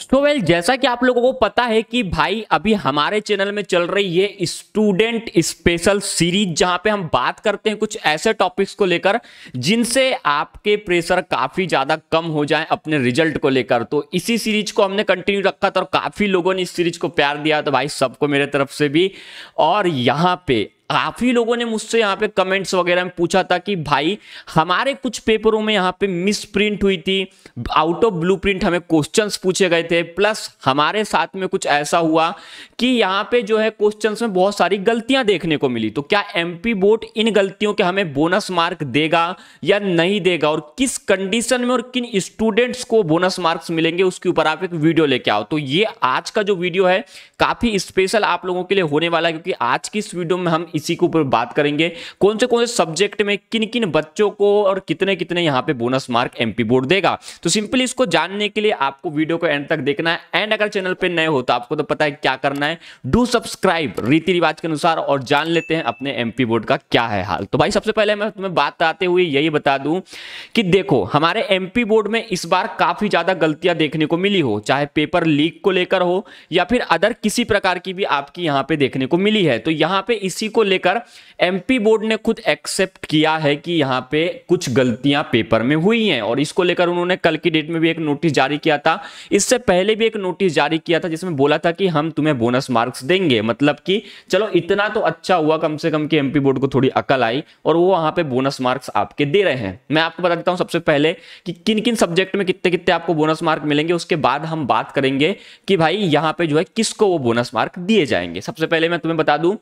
so well जैसा कि आप लोगों को पता है कि भाई अभी हमारे चैनल में चल रही ये स्टूडेंट स्पेशल सीरीज जहां पे हम बात करते हैं कुछ ऐसे टॉपिक्स को लेकर जिनसे आपके प्रेशर काफी ज्यादा कम हो जाए अपने रिजल्ट को लेकर तो इसी सीरीज को हमने कंटिन्यू रखा था और काफी लोगों ने इस सीरीज को प्यार दिया तो भाई सबको मेरे तरफ से भी और यहाँ पे काफ़ी लोगों ने मुझसे यहाँ पे कमेंट्स वगैरह में पूछा था कि भाई हमारे कुछ पेपरों में यहाँ पे मिस प्रिंट हुई थी आउट ऑफ ब्लू प्रिंट हमें क्वेश्चंस पूछे गए थे प्लस हमारे साथ में कुछ ऐसा हुआ कि यहाँ पे जो है क्वेश्चंस में बहुत सारी गलतियां देखने को मिली तो क्या एमपी बोर्ड इन गलतियों के हमें बोनस मार्क देगा या नहीं देगा और किस कंडीशन में और किन स्टूडेंट्स को बोनस मार्क्स मिलेंगे उसके ऊपर आप एक वीडियो लेके आओ तो ये आज का जो वीडियो है काफ़ी स्पेशल आप लोगों के लिए होने वाला है क्योंकि आज की इस वीडियो में हम इसी के ऊपर बात करेंगे कौन से कौन से सब्जेक्ट में किन किन बच्चों को और कितने कितने यहाँ पे बोनस मार्क एमपी बोर्ड देगा तो सिंपली इसको जानने के लिए आपको वीडियो को एंड तक देखना है एंड अगर चैनल पर नए हो तो आपको तो पता है क्या करना है डू सब्सक्राइब रीति रिवाज के अनुसार और जान लेते हैं अपने एमपी बोर्ड का क्या है हाल तो भाई सबसे पहले मैं तुम्हें बात आते हुए यही बता दूं कि देखो हमारे एमपी बोर्ड में इस बार काफी ज्यादा गलतियां देखने को मिली हो चाहे पेपर लीक को लेकर हो या फिर अदर किसी प्रकार की भी आपकी यहां पे देखने को मिली है तो यहां पे इसी को लेकर एमपी बोर्ड ने खुद एक्सेप्ट किया है कि यहाँ पे कुछ गलतियां पेपर में हुई हैं और इसको लेकर उन्होंने कल की डेट में भी एक नोटिस जारी किया था इससे पहले भी एक नोटिस जारी किया था जिसमें बोला था कि हम तुम्हें बोनस मार्क्स देंगे मतलब कि चलो इतना तो अच्छा हुआ कम से कम कि एमपी बोर्ड को थोड़ी अकल आई और वो वहां पे बोनस मार्क्स आपके दे रहे हैं मैं आपको बता देता हूँ सबसे पहले कि किन किन सब्जेक्ट में कितने कितने आपको बोनस मार्क मिलेंगे उसके बाद हम बात करेंगे कि भाई यहाँ पे जो है किसको वो बोनस मार्क दिए जाएंगे सबसे पहले मैं तुम्हें बता दूं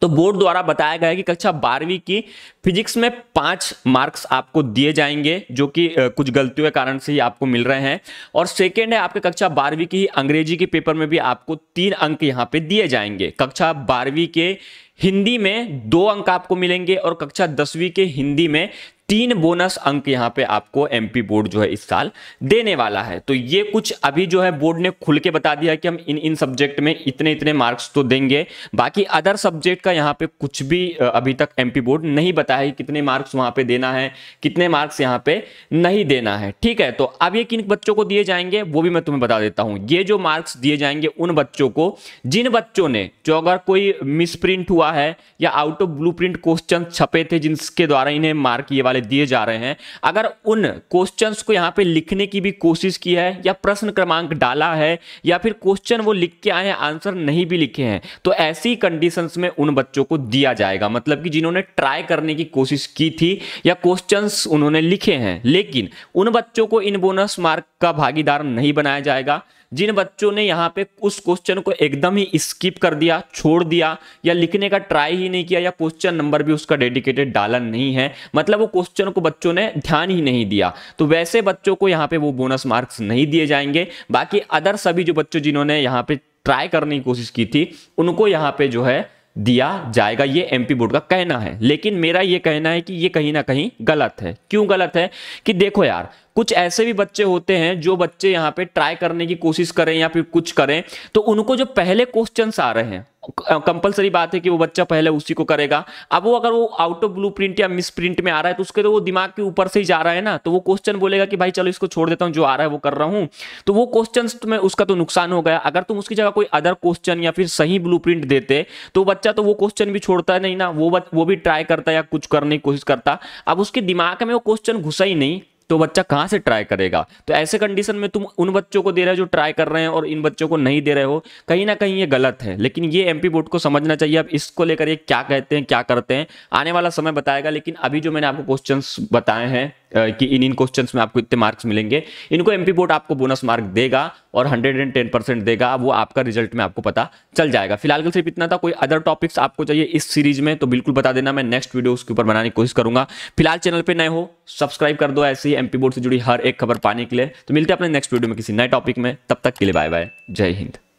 तो बोर्ड द्वारा बताया गया है कि कक्षा बारहवीं की फिजिक्स में पांच मार्क्स आपको दिए जाएंगे जो कि कुछ गलतियों के कारण से ही आपको मिल रहे हैं और सेकेंड है आपके कक्षा बारहवीं की अंग्रेजी के पेपर में भी आपको तीन अंक यहाँ पे दिए जाएंगे कक्षा बारहवीं के हिंदी में दो अंक आपको मिलेंगे और कक्षा दसवीं के हिंदी में तीन बोनस अंक यहां पे आपको एमपी बोर्ड जो है इस साल देने वाला है तो ये कुछ अभी जो है बोर्ड ने खुल के बता दिया कि हम इन इन सब्जेक्ट में इतने इतने मार्क्स तो देंगे बाकी अदर सब्जेक्ट का यहाँ पे कुछ भी अभी तक एमपी बोर्ड नहीं बताया कि कितने मार्क्स वहां पे देना है कितने मार्क्स यहाँ पे नहीं देना है ठीक है तो अब ये किन बच्चों को दिए जाएंगे वो भी मैं तुम्हें बता देता हूँ ये जो मार्क्स दिए जाएंगे उन बच्चों को जिन बच्चों ने जो अगर कोई मिसप्रिंट हुआ है या आउट ऑफ ब्लू क्वेश्चन छपे थे जिसके द्वारा इन्हें मार्क ये वाले वाले दिए जा रहे हैं अगर उन क्वेश्चन को यहाँ पे लिखने की भी कोशिश की है या प्रश्न क्रमांक डाला है या फिर क्वेश्चन वो लिख के आए हैं आंसर नहीं भी लिखे हैं तो ऐसी कंडीशन में उन बच्चों को दिया जाएगा मतलब कि जिन्होंने ट्राई करने की कोशिश की थी या क्वेश्चन उन्होंने लिखे हैं लेकिन उन बच्चों को इन बोनस मार्क का भागीदार नहीं बनाया जाएगा जिन बच्चों ने यहाँ पे उस क्वेश्चन को एकदम ही स्किप कर दिया छोड़ दिया या लिखने का ट्राई ही नहीं किया या क्वेश्चन नंबर भी उसका डेडिकेटेड डाला नहीं है मतलब वो क्वेश्चन को बच्चों ने ध्यान ही नहीं दिया तो वैसे बच्चों को यहाँ पे वो बोनस मार्क्स नहीं दिए जाएंगे बाकी अदर सभी जो बच्चों जिन्होंने यहाँ पे ट्राई करने की कोशिश की थी उनको यहाँ पे जो है दिया जाएगा ये एमपी बोर्ड का कहना है लेकिन मेरा ये कहना है कि ये कहीं ना कहीं गलत है क्यों गलत है कि देखो यार कुछ ऐसे भी बच्चे होते हैं जो बच्चे यहाँ पे ट्राई करने की कोशिश करें या फिर कुछ करें तो उनको जो पहले क्वेश्चंस आ रहे हैं कंपलसरी बात है कि वो बच्चा पहले उसी को करेगा अब वो अगर वो आउट ऑफ ब्लू प्रिंट या मिस प्रिंट में आ रहा है तो उसके तो वो दिमाग के ऊपर से ही जा रहा है ना तो वो क्वेश्चन बोलेगा कि भाई चलो इसको छोड़ देता हूँ जो आ रहा है वो कर रहा हूँ तो वो क्वेश्चन में उसका तो नुकसान हो गया अगर तुम उसकी जगह कोई अदर क्वेश्चन या फिर सही ब्लू प्रिंट देते तो बच्चा तो वो क्वेश्चन भी छोड़ता है नहीं ना वो वो भी ट्राई करता या कुछ करने की कोशिश करता अब उसके दिमाग में वो क्वेश्चन घुसा ही नहीं तो बच्चा कहाँ से ट्राई करेगा तो ऐसे कंडीशन में तुम उन बच्चों को दे रहे हो जो ट्राई कर रहे हैं और इन बच्चों को नहीं दे रहे हो कहीं ना कहीं ये गलत है लेकिन ये एमपी बोर्ड को समझना चाहिए अब इसको लेकर ये क्या कहते हैं क्या करते हैं आने वाला समय बताएगा लेकिन अभी जो मैंने आपको क्वेश्चन बताए हैं कि इन इन क्वेश्चन में आपको इतने मार्क्स मिलेंगे इनको एमपी बोर्ड आपको बोनस मार्क देगा और हंड्रेड एंड टेन परसेंट देगा वो आपका रिजल्ट में आपको पता चल जाएगा फिलहाल के सिर्फ इतना था कोई अदर टॉपिक्स आपको चाहिए इस सीरीज में तो बिल्कुल बता देना मैं नेक्स्ट वीडियो उसके ऊपर बनाने की कोशिश करूंगा फिलहाल चैनल पर नए हो सब्सक्राइब कर दो ऐसी एमपी बोर्ड से जुड़ी हर एक खबर पाने के लिए तो मिलते हैं अपने नेक्स्ट वीडियो में किसी नए टॉपिक में तब तक के लिए बाय बाय जय हिंद